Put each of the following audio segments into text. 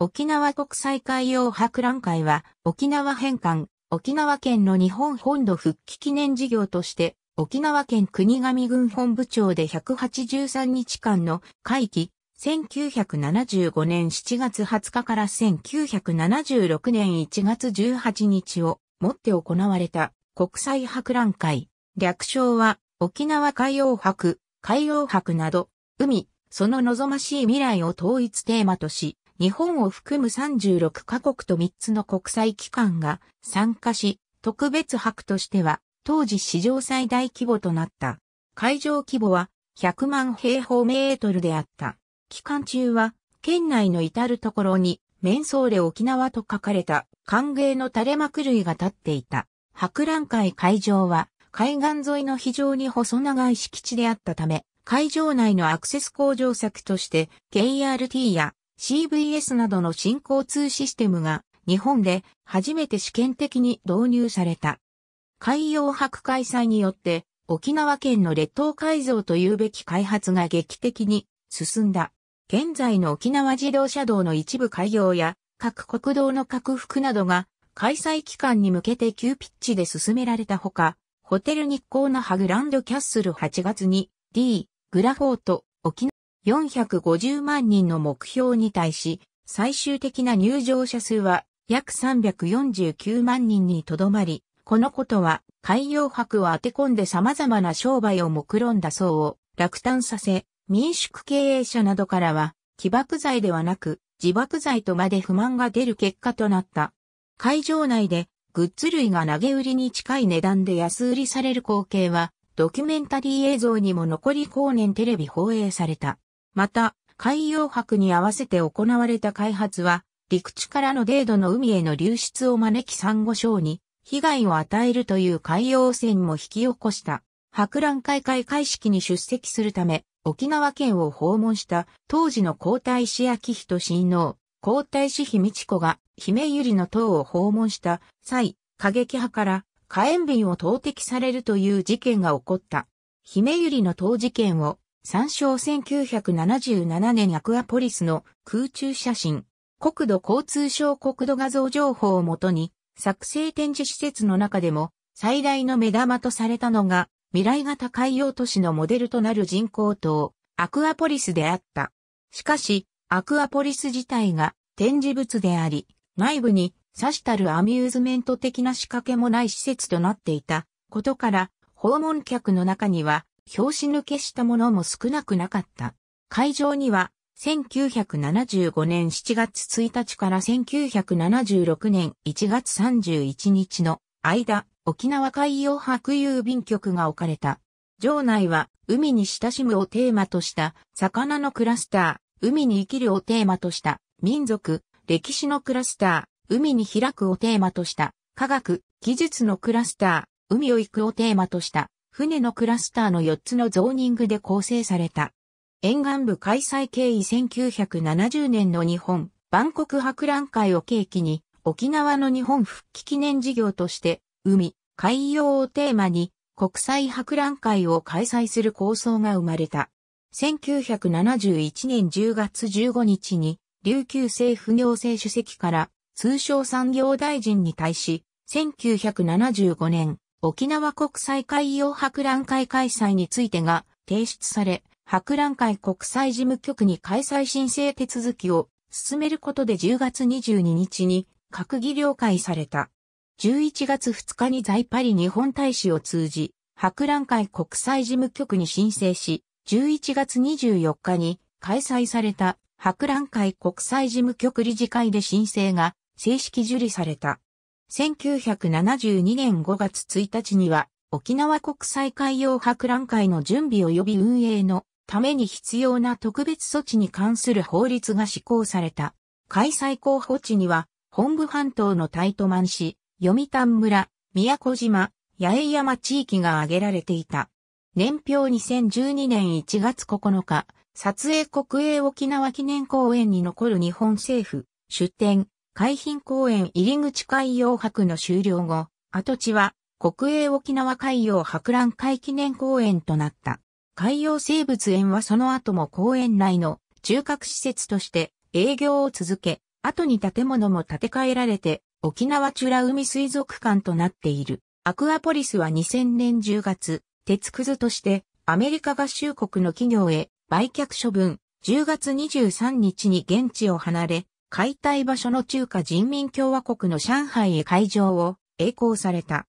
沖縄国際海洋博覧会は、沖縄返還、沖縄県の日本本土復帰記念事業として、沖縄県国神軍本部長で183日間の会期、1975年7月20日から1976年1月18日をもって行われた国際博覧会。略称は沖縄海洋博、海洋博など、海、その望ましい未来を統一テーマとし、日本を含む36カ国と3つの国際機関が参加し、特別博としては当時史上最大規模となった。会場規模は100万平方メートルであった。期間中は県内の至るところに面相で沖縄と書かれた歓迎の垂れ幕類が立っていた。博覧会会場は海岸沿いの非常に細長い敷地であったため、会場内のアクセス工場策として KRT や CVS などの新交通システムが日本で初めて試験的に導入された。海洋博開催によって沖縄県の列島改造というべき開発が劇的に進んだ。現在の沖縄自動車道の一部開業や各国道の拡幅などが開催期間に向けて急ピッチで進められたほか、ホテル日光のハグランドキャッスル8月に D、グラフォート、沖縄450万人の目標に対し、最終的な入場者数は約349万人にとどまり、このことは海洋博を当て込んで様々な商売を目論んだ層を落胆させ、民宿経営者などからは起爆剤ではなく自爆剤とまで不満が出る結果となった。会場内でグッズ類が投げ売りに近い値段で安売りされる光景はドキュメンタリー映像にも残り後年テレビ放映された。また、海洋博に合わせて行われた開発は、陸地からのデードの海への流出を招き珊瑚礁に被害を与えるという海洋汚染も引き起こした。博覧会開会式に出席するため、沖縄県を訪問した当時の皇太子昭仁親王、皇太子妃美智子が姫百合の塔を訪問した際、過激派から火炎瓶を投擲されるという事件が起こった。姫百合の塔事件を参照1977年アクアポリスの空中写真、国土交通省国土画像情報をもとに、作成展示施設の中でも最大の目玉とされたのが、未来型海洋都市のモデルとなる人工島、アクアポリスであった。しかし、アクアポリス自体が展示物であり、内部に差したるアミューズメント的な仕掛けもない施設となっていたことから、訪問客の中には拍子抜けしたものも少なくなかった。会場には、1975年7月1日から1976年1月31日の間、沖縄海洋博郵便局が置かれた。場内は、海に親しむをテーマとした、魚のクラスター、海に生きるをテーマとした、民族、歴史のクラスター、海に開くをテーマとした、科学、技術のクラスター、海を行くをテーマとした、船のクラスターの4つのゾーニングで構成された。沿岸部開催経緯1970年の日本、万国博覧会を契機に、沖縄の日本復帰記念事業として、海、海洋をテーマに、国際博覧会を開催する構想が生まれた。1971年10月15日に、琉球政府行政主席から、通商産業大臣に対し、1975年、沖縄国際海洋博覧会開催についてが提出され、博覧会国際事務局に開催申請手続きを進めることで10月22日に閣議了解された。11月2日に在パリ日本大使を通じ、博覧会国際事務局に申請し、11月24日に開催された博覧会国際事務局理事会で申請が正式受理された。1972年5月1日には、沖縄国際海洋博覧会の準備及び運営のために必要な特別措置に関する法律が施行された。開催候補地には、本部半島のタイトマン市、読谷村、宮古島、八重山地域が挙げられていた。年表2012年1月9日、撮影国営沖縄記念公園に残る日本政府、出展、海浜公園入口海洋博の終了後、跡地は国営沖縄海洋博覧会記念公園となった。海洋生物園はその後も公園内の中核施設として営業を続け、後に建物も建て替えられて沖縄チュラ海水族館となっている。アクアポリスは2000年10月、鉄くずとしてアメリカ合衆国の企業へ売却処分、10月23日に現地を離れ、解体場所の中華人民共和国の上海へ会場を栄光された。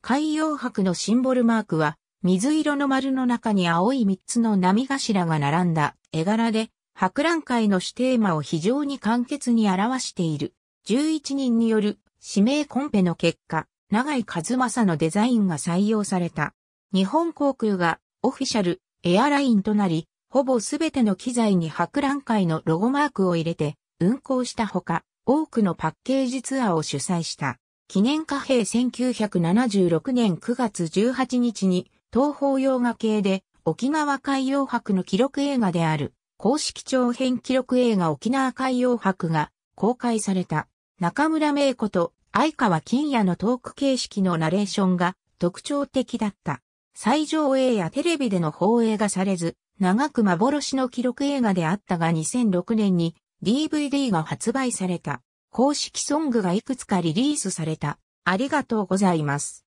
海洋博のシンボルマークは、水色の丸の中に青い3つの波頭が並んだ絵柄で、博覧会の主テーマを非常に簡潔に表している。11人による指名コンペの結果、長井和正のデザインが採用された。日本航空がオフィシャルエアラインとなり、ほぼすべての機材に博覧会のロゴマークを入れて運行したほか、多くのパッケージツアーを主催した。記念貨幣1976年9月18日に、東方洋画系で沖縄海洋博の記録映画である、公式長編記録映画沖縄海洋博が公開された。中村名子と相川金也のトーク形式のナレーションが特徴的だった。最上映やテレビでの放映がされず、長く幻の記録映画であったが2006年に DVD が発売された。公式ソングがいくつかリリースされた。ありがとうございます。